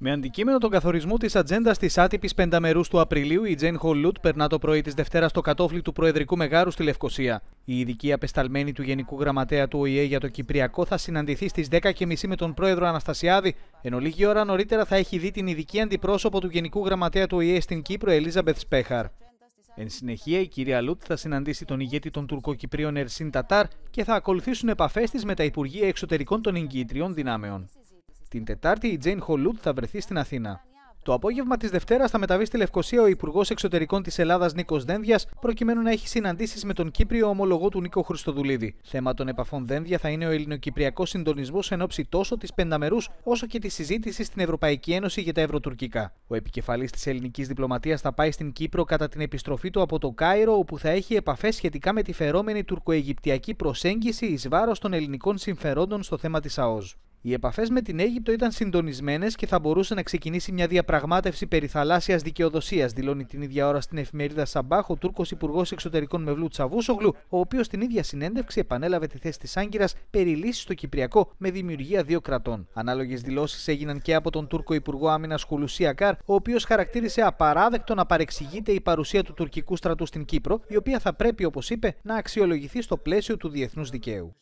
Με αντικείμενο τον καθορισμό της ατζέντας της άτυπης πενταμερούς του Απριλίου, η Τζέν Χολούτ περνά το πρωί της Δευτέρας στο κατόφλι του Προεδρικού Μεγάρου στη Λευκοσία. Η ειδική απεσταλμένη του Γενικού Γραμματέα του ΟΗΕ για το Κυπριακό θα συναντηθεί στις 10.30 με τον πρόεδρο Αναστασιάδη, ενώ λίγη ώρα νωρίτερα θα έχει δει την ειδική αντιπρόσωπο του Γενικού Γραμματέα του ΟΗΕ στην Κύπρο, Ελίζαμπεθ Σπέχαρ. Εν συνεχεία, η κυρία Λούτ θα συναντήσει τον ηγέτη των Τουρκοκυπρίων Ερσίν Τατάρ και θα ακολουθήσουν επαφές της με τα Υπουργεία Εξωτερικών των Εγκύτριων Δυνάμεων. Την Τετάρτη η Τζέιν Χολούτ θα βρεθεί στην Αθήνα. Το απόγευμα της Δευτέρας θα μεταβεί στη Λευκοσία ο Υπουργός Εξωτερικών της Ελλάδας Νίκος Δένδιας, προκειμένου να έχει συναντήσεις με τον Κύπριο ομολογό του Νίκο Χριστοδουλίδη. Θέμα των επαφών Δένδια θα είναι ο ελληνοκυπριακός συντονισμός εν ώψη τόσο της πενταμερούς όσο και της συζήτησης στην Ευρωπαϊκή Ένωση για τα ευρωτουρκικά. Ο επικεφαλής της ελληνικής διπλωματίας θα πάει στην Κύπρο κατά την επιστροφή του από το Κάιρο, όπου θα έχει επαφές σχετικά με τη φερόμενη τουρκοεγυπτιακή προσέγγιση εις βάρος των ελληνικών συμφερόντων στο θέμα της ΑΟΖ. Οι επαφές με την Αίγυπτο ήταν συντονισμένες και θα μπορούσε να ξεκινήσει μια διαπραγμάτευση περί θαλάσσιας δικαιοδοσίας, δηλώνει την ίδια ώρα στην εφημερίδα Σαμπάχ ο Τούρκος Υπουργός Εξωτερικών Μευλού Τσαβούσογλου, ο οποίος στην ίδια συνέντευξη επανέλαβε τη θέση της Άγκυρας περί λύσης στο Κυπριακό με δημιουργία δύο κρατών. Ανάλογες δηλώσεις έγιναν και από τον Τούρκο Υπουργό Άμυνας Χουλουσία Καρ, ο οποίος χαρακτήρισε απαράδεκτο να παρεξηγείται η παρουσία του τουρκικού στρατού στην Κύπρο, η οποία θα πρέπει, όπως είπε, να αξιολογηθεί στο πλαίσιο του διεθνούς δικαίου.